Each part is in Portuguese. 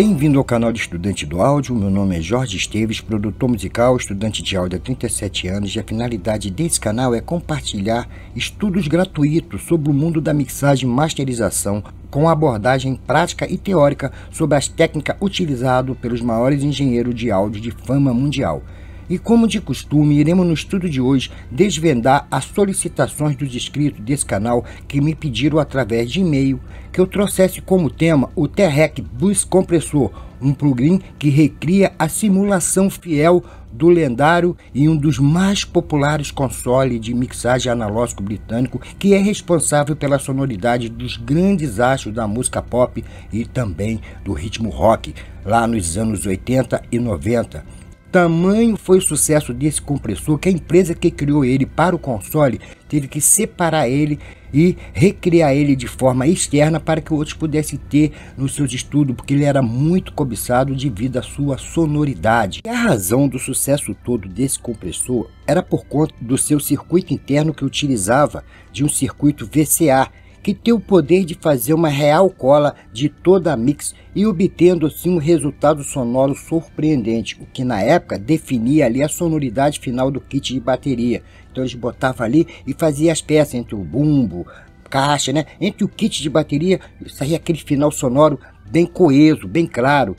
Bem-vindo ao canal de Estudante do Áudio, meu nome é Jorge Esteves, produtor musical, estudante de áudio há 37 anos e a finalidade desse canal é compartilhar estudos gratuitos sobre o mundo da mixagem e masterização com abordagem prática e teórica sobre as técnicas utilizadas pelos maiores engenheiros de áudio de fama mundial. E como de costume, iremos no estudo de hoje desvendar as solicitações dos inscritos desse canal que me pediram através de e-mail que eu trouxesse como tema o Terrec Boost Compressor, um plugin que recria a simulação fiel do lendário e um dos mais populares consoles de mixagem analógico britânico, que é responsável pela sonoridade dos grandes astros da música pop e também do ritmo rock lá nos anos 80 e 90. Tamanho foi o sucesso desse compressor que a empresa que criou ele para o console teve que separar ele e recriar ele de forma externa para que outros pudessem ter nos seus estudos, porque ele era muito cobiçado devido à sua sonoridade. E a razão do sucesso todo desse compressor era por conta do seu circuito interno que utilizava de um circuito VCA, que tem o poder de fazer uma real cola de toda a mix e obtendo assim um resultado sonoro surpreendente, o que na época definia ali a sonoridade final do kit de bateria. Então eles botavam ali e faziam as peças entre o bumbo, caixa, né? Entre o kit de bateria saía aquele final sonoro bem coeso, bem claro.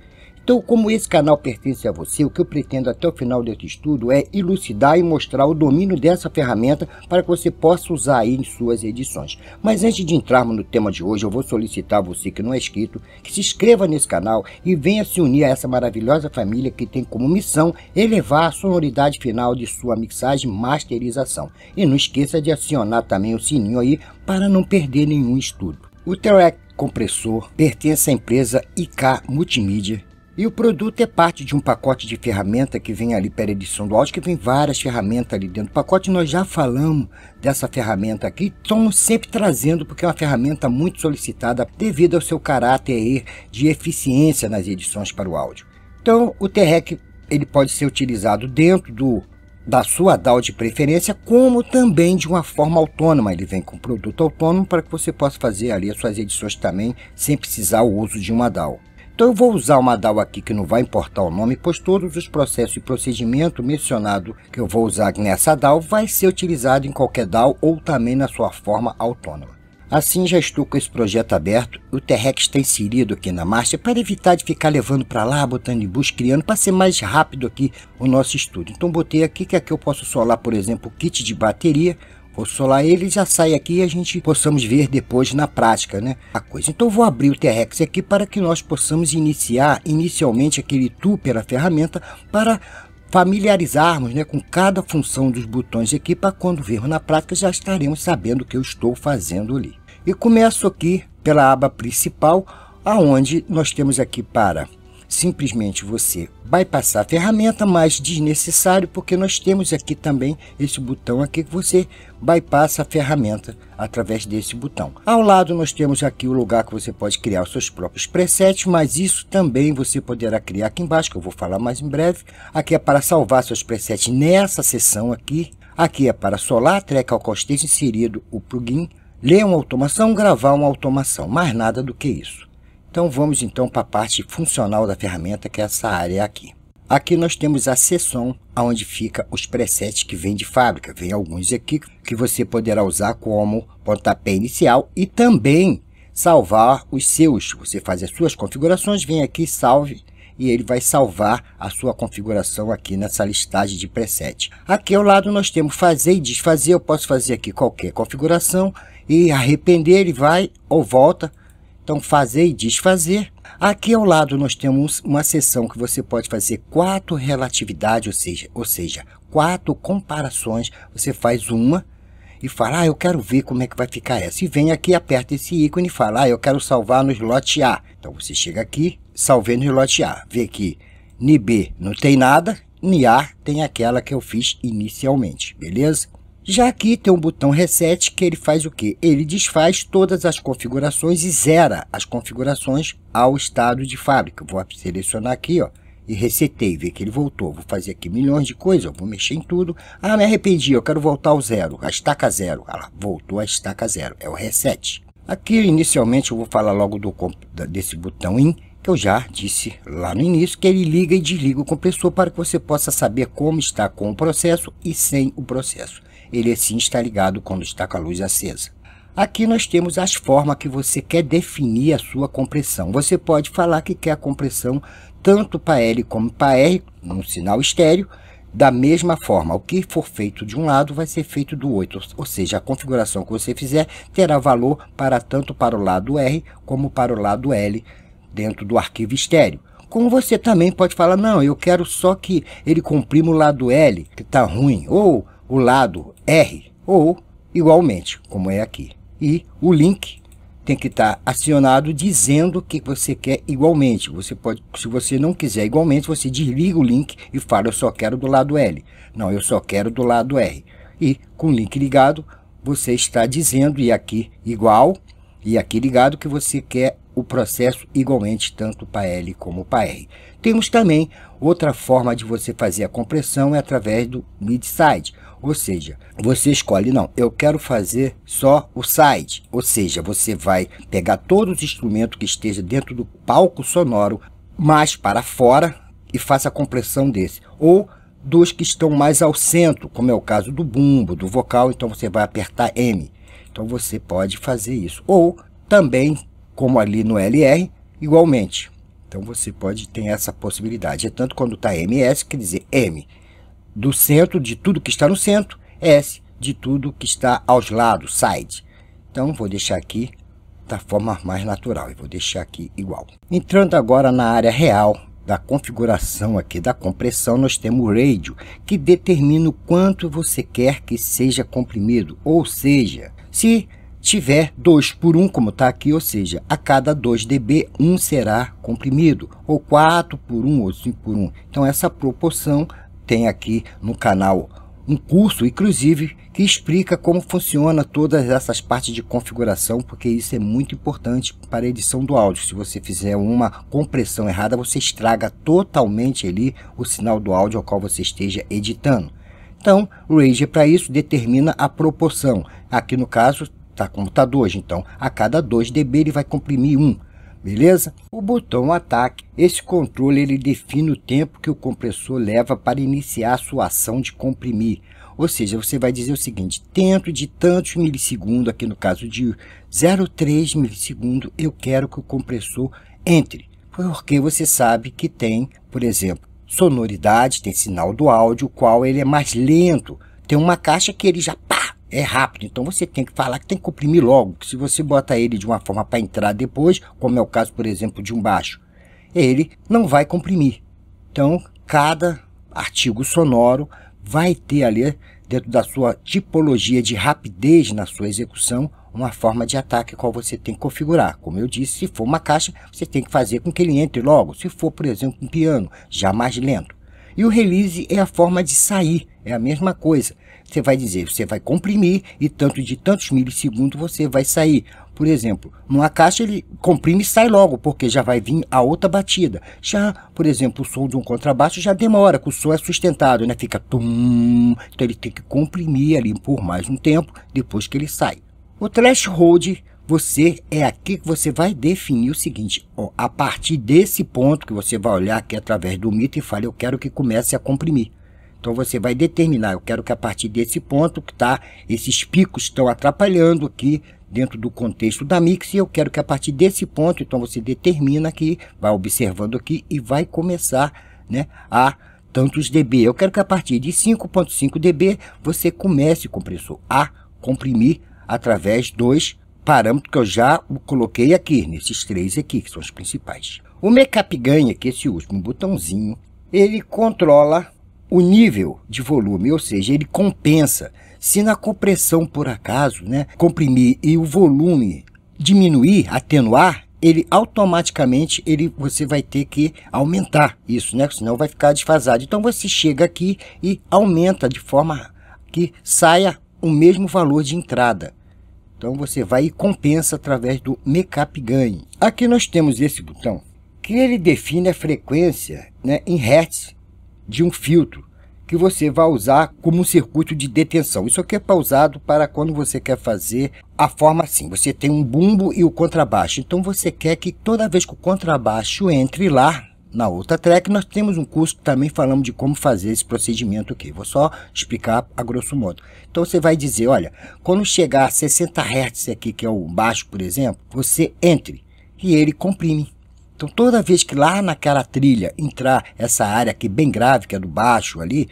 Então, como esse canal pertence a você, o que eu pretendo até o final deste estudo é elucidar e mostrar o domínio dessa ferramenta para que você possa usar aí em suas edições. Mas antes de entrarmos no tema de hoje, eu vou solicitar a você que não é inscrito, que se inscreva nesse canal e venha se unir a essa maravilhosa família que tem como missão elevar a sonoridade final de sua mixagem masterização. E não esqueça de acionar também o sininho aí para não perder nenhum estudo. O Teract Compressor pertence à empresa IK Multimídia e o produto é parte de um pacote de ferramenta que vem ali para a edição do áudio, que vem várias ferramentas ali dentro do pacote. Nós já falamos dessa ferramenta aqui, estamos sempre trazendo porque é uma ferramenta muito solicitada devido ao seu caráter de eficiência nas edições para o áudio. Então, o TREC ele pode ser utilizado dentro do da sua DAO de preferência, como também de uma forma autônoma. Ele vem com produto autônomo para que você possa fazer ali as suas edições também sem precisar o uso de uma DAO. Então eu vou usar uma DAO aqui que não vai importar o nome, pois todos os processos e procedimento mencionado que eu vou usar nessa DAO vai ser utilizado em qualquer DAO ou também na sua forma autônoma. Assim já estou com esse projeto aberto, o T-Rex está inserido aqui na marcha para evitar de ficar levando para lá, botando em busca, criando, para ser mais rápido aqui o nosso estudo. Então botei aqui que aqui eu posso solar, por exemplo, o kit de bateria, o solar ele já sai aqui e a gente possamos ver depois na prática, né? A coisa. Então vou abrir o T-Rex aqui para que nós possamos iniciar inicialmente aquele tu pela ferramenta para familiarizarmos né, com cada função dos botões aqui para quando virmos na prática já estaremos sabendo o que eu estou fazendo ali. E começo aqui pela aba principal, aonde nós temos aqui para simplesmente você bypassar a ferramenta, mas desnecessário, porque nós temos aqui também esse botão aqui que você bypassa a ferramenta através desse botão. Ao lado nós temos aqui o lugar que você pode criar os seus próprios presets, mas isso também você poderá criar aqui embaixo, que eu vou falar mais em breve. Aqui é para salvar seus presets nessa seção aqui. Aqui é para solar, track ao qual inserido o plugin, ler uma automação, gravar uma automação, mais nada do que isso. Então vamos então para a parte funcional da ferramenta, que é essa área aqui. Aqui nós temos a seção onde fica os presets que vem de fábrica. Vem alguns aqui que você poderá usar como pontapé inicial e também salvar os seus. Você faz as suas configurações, vem aqui, salve e ele vai salvar a sua configuração aqui nessa listagem de preset. Aqui ao lado nós temos fazer e desfazer, eu posso fazer aqui qualquer configuração e arrepender, ele vai ou volta então, fazer e desfazer. Aqui ao lado nós temos uma seção que você pode fazer quatro relatividades, ou seja, ou seja, quatro comparações. Você faz uma e fala, ah, eu quero ver como é que vai ficar essa. E vem aqui, aperta esse ícone e fala, ah, eu quero salvar no slot A. Então você chega aqui, salvei no slot A. Vê aqui, B não tem nada, A tem aquela que eu fiz inicialmente, beleza? Já aqui tem um botão reset que ele faz o que? Ele desfaz todas as configurações e zera as configurações ao estado de fábrica. Vou selecionar aqui, ó, e resetei, ver que ele voltou. Vou fazer aqui milhões de coisas, vou mexer em tudo. Ah, me arrependi, eu quero voltar ao zero, a estaca zero. Ah lá, voltou a estaca zero, é o reset. Aqui, inicialmente, eu vou falar logo do, desse botão IN, que eu já disse lá no início, que ele liga e desliga o compressor para que você possa saber como está com o processo e sem o processo ele sim está ligado quando está com a luz acesa. Aqui nós temos as formas que você quer definir a sua compressão. Você pode falar que quer a compressão tanto para L como para R, num sinal estéreo, da mesma forma. O que for feito de um lado vai ser feito do outro, ou seja, a configuração que você fizer terá valor para tanto para o lado R como para o lado L dentro do arquivo estéreo. Como você também pode falar, não, eu quero só que ele comprima o lado L, que está ruim, ou o lado R, ou igualmente, como é aqui. E o link tem que estar tá acionado dizendo que você quer igualmente. Você pode, se você não quiser igualmente, você desliga o link e fala eu só quero do lado L. Não, eu só quero do lado R. E com o link ligado, você está dizendo e aqui igual e aqui ligado que você quer o processo igualmente tanto para L como para R. Temos também outra forma de você fazer a compressão é através do mid-side, ou seja, você escolhe, não, eu quero fazer só o side, ou seja, você vai pegar todos os instrumentos que esteja dentro do palco sonoro, mais para fora e faça a compressão desse, ou dos que estão mais ao centro, como é o caso do bumbo, do vocal, então você vai apertar M. Então você pode fazer isso. Ou também como ali no LR, igualmente. Então você pode ter essa possibilidade. É tanto quando está MS, quer dizer M do centro, de tudo que está no centro, S de tudo que está aos lados, side. Então vou deixar aqui da forma mais natural e vou deixar aqui igual. Entrando agora na área real da configuração aqui da compressão, nós temos o radio, que determina o quanto você quer que seja comprimido, ou seja, se tiver 2 por 1, um, como está aqui, ou seja, a cada 2 dB, 1 um será comprimido, ou 4 por 1, um, ou 5 por 1. Então, essa proporção tem aqui no canal um curso, inclusive, que explica como funciona todas essas partes de configuração, porque isso é muito importante para a edição do áudio. Se você fizer uma compressão errada, você estraga totalmente ali o sinal do áudio ao qual você esteja editando. Então, o Ranger para isso determina a proporção. Aqui no caso, tá? Como está 2, então a cada 2 dB ele vai comprimir 1. Um, beleza? O botão ataque, esse controle ele define o tempo que o compressor leva para iniciar a sua ação de comprimir. Ou seja, você vai dizer o seguinte, dentro de tantos milissegundos, aqui no caso de 0,3 milissegundo, eu quero que o compressor entre. Porque você sabe que tem, por exemplo, sonoridade, tem sinal do áudio, qual ele é mais lento. Tem uma caixa que ele já pá, é rápido, então você tem que falar que tem que comprimir logo, que se você bota ele de uma forma para entrar depois, como é o caso, por exemplo, de um baixo, ele não vai comprimir. Então, cada artigo sonoro vai ter ali, dentro da sua tipologia de rapidez na sua execução, uma forma de ataque qual você tem que configurar. Como eu disse, se for uma caixa, você tem que fazer com que ele entre logo. Se for, por exemplo, um piano, já mais lento. E o release é a forma de sair, é a mesma coisa. Você vai dizer, você vai comprimir e tanto de tantos milissegundos você vai sair. Por exemplo, numa caixa ele comprime e sai logo, porque já vai vir a outra batida. Já, por exemplo, o som de um contrabaixo já demora, que o som é sustentado, né? Fica tum. Então ele tem que comprimir ali por mais um tempo depois que ele sai. O threshold você é aqui que você vai definir o seguinte, ó, a partir desse ponto que você vai olhar aqui através do mito e fala, eu quero que comece a comprimir. Então você vai determinar, eu quero que a partir desse ponto, que tá, esses picos estão atrapalhando aqui dentro do contexto da mix, e eu quero que a partir desse ponto, então você determina aqui, vai observando aqui e vai começar, né, a tantos dB. Eu quero que a partir de 5.5 dB você comece, compressor, a comprimir através dos parâmetros que eu já coloquei aqui, nesses três aqui, que são os principais. O makeup Gain, que é esse último botãozinho, ele controla o nível de volume, ou seja, ele compensa. Se na compressão, por acaso, né, comprimir e o volume diminuir, atenuar, ele automaticamente ele, você vai ter que aumentar isso, né? Senão vai ficar desfasado. Então você chega aqui e aumenta de forma que saia o mesmo valor de entrada. Então você vai e compensa através do makeup Gain. Aqui nós temos esse botão que ele define a frequência né, em Hertz de um filtro que você vai usar como um circuito de detenção. Isso aqui é pausado para quando você quer fazer a forma assim. Você tem um bumbo e o contrabaixo. Então você quer que toda vez que o contrabaixo entre lá na outra track, nós temos um curso que também falamos de como fazer esse procedimento aqui. Vou só explicar a grosso modo. Então você vai dizer, olha, quando chegar a 60 Hz aqui, que é o baixo, por exemplo, você entre e ele comprime. Então, toda vez que lá naquela trilha entrar essa área aqui bem grave, que é do baixo ali,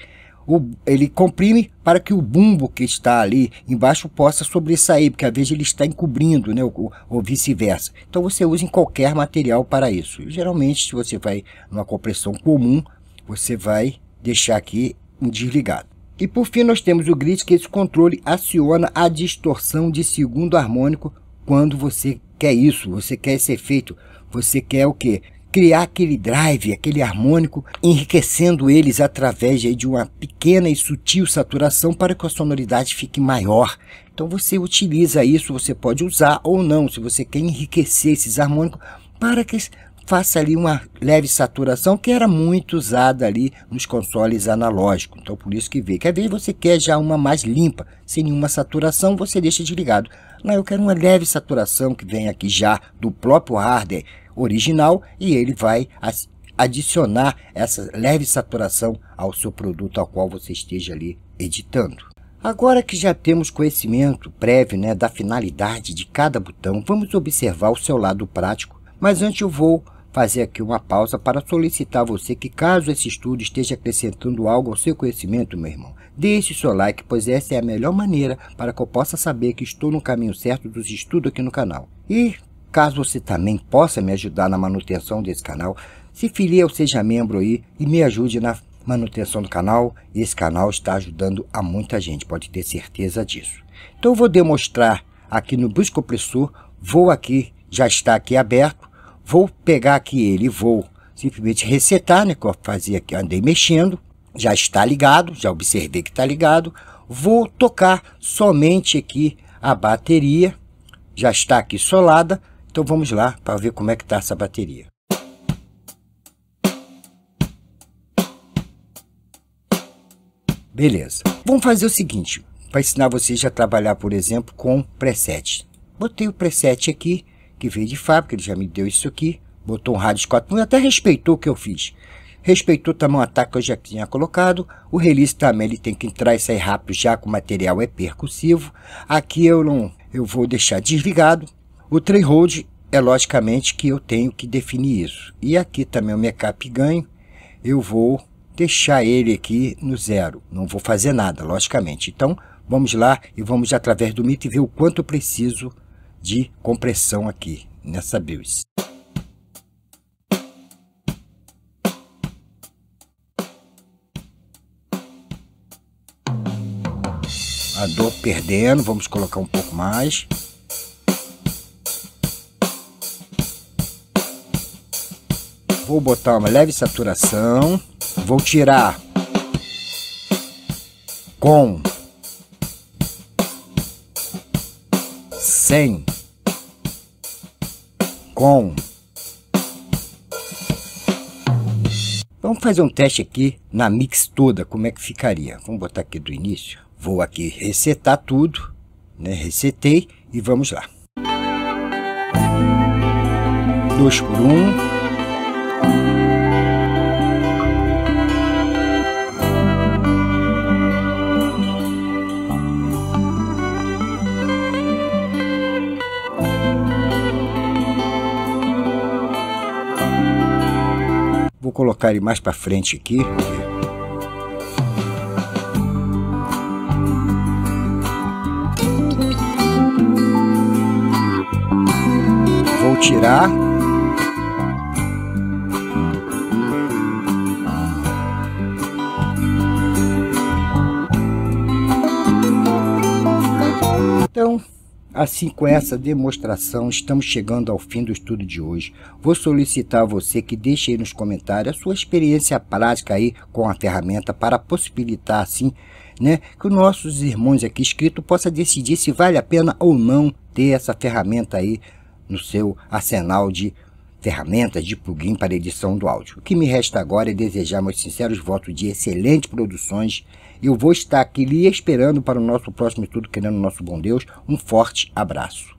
o, ele comprime para que o bumbo que está ali embaixo possa sobressair, porque às vezes ele está encobrindo, né, ou, ou vice-versa. Então você usa em qualquer material para isso. geralmente, se você vai numa compressão comum, você vai deixar aqui desligado. E por fim nós temos o grid que esse controle aciona a distorção de segundo harmônico quando você quer isso, você quer esse efeito, você quer o quê? Criar aquele drive, aquele harmônico, enriquecendo eles através de uma pequena e sutil saturação para que a sonoridade fique maior. Então você utiliza isso, você pode usar ou não, se você quer enriquecer esses harmônicos para que faça ali uma leve saturação que era muito usada ali nos consoles analógicos. Então por isso que vê. Quer ver, você quer já uma mais limpa, sem nenhuma saturação, você deixa desligado. Não, eu quero uma leve saturação que vem aqui já do próprio hardware original e ele vai adicionar essa leve saturação ao seu produto ao qual você esteja ali editando. Agora que já temos conhecimento prévio né, da finalidade de cada botão, vamos observar o seu lado prático, mas antes eu vou fazer aqui uma pausa para solicitar a você que, caso esse estudo esteja acrescentando algo ao seu conhecimento, meu irmão, deixe seu like, pois essa é a melhor maneira para que eu possa saber que estou no caminho certo dos estudos aqui no canal. E, caso você também possa me ajudar na manutenção desse canal, se filie ou seja membro aí e me ajude na manutenção do canal. Esse canal está ajudando a muita gente, pode ter certeza disso. Então, eu vou demonstrar aqui no buscompressor, vou aqui, já está aqui aberto, Vou pegar aqui ele e vou simplesmente resetar, né? Que eu fazia aqui, andei mexendo, já está ligado, já observei que está ligado. Vou tocar somente aqui a bateria, já está aqui solada. Então vamos lá para ver como é que está essa bateria. Beleza. Vamos fazer o seguinte, para ensinar vocês a trabalhar, por exemplo, com preset. Botei o preset aqui, que veio de fábrica, ele já me deu isso aqui, botou um rádio de 4 até respeitou o que eu fiz. Respeitou também o ataque que eu já tinha colocado. O release também ele tem que entrar e sair rápido já que o material é percussivo. Aqui eu não, eu vou deixar desligado. O tray hold é logicamente que eu tenho que definir isso. E aqui também o backup ganho, eu vou deixar ele aqui no zero. Não vou fazer nada, logicamente. Então, vamos lá e vamos através do MIT ver o quanto eu preciso de compressão aqui nessa BIOS. dor perdendo, vamos colocar um pouco mais. Vou botar uma leve saturação. Vou tirar com sem, com. Vamos fazer um teste aqui na mix toda, como é que ficaria. Vamos botar aqui do início. Vou aqui resetar tudo, né? Resetei e vamos lá. 2 por 1. Um. Vou colocar ele mais para frente aqui. Vou tirar Assim, com essa demonstração, estamos chegando ao fim do estudo de hoje. Vou solicitar a você que deixe aí nos comentários a sua experiência prática aí com a ferramenta para possibilitar, assim, né, que os nossos irmãos aqui inscritos possam decidir se vale a pena ou não ter essa ferramenta aí no seu arsenal de ferramentas de plugin para edição do áudio. O que me resta agora é desejar meus sinceros votos de excelentes produções eu vou estar aqui lhe esperando para o nosso próximo estudo, querendo o nosso bom Deus. Um forte abraço.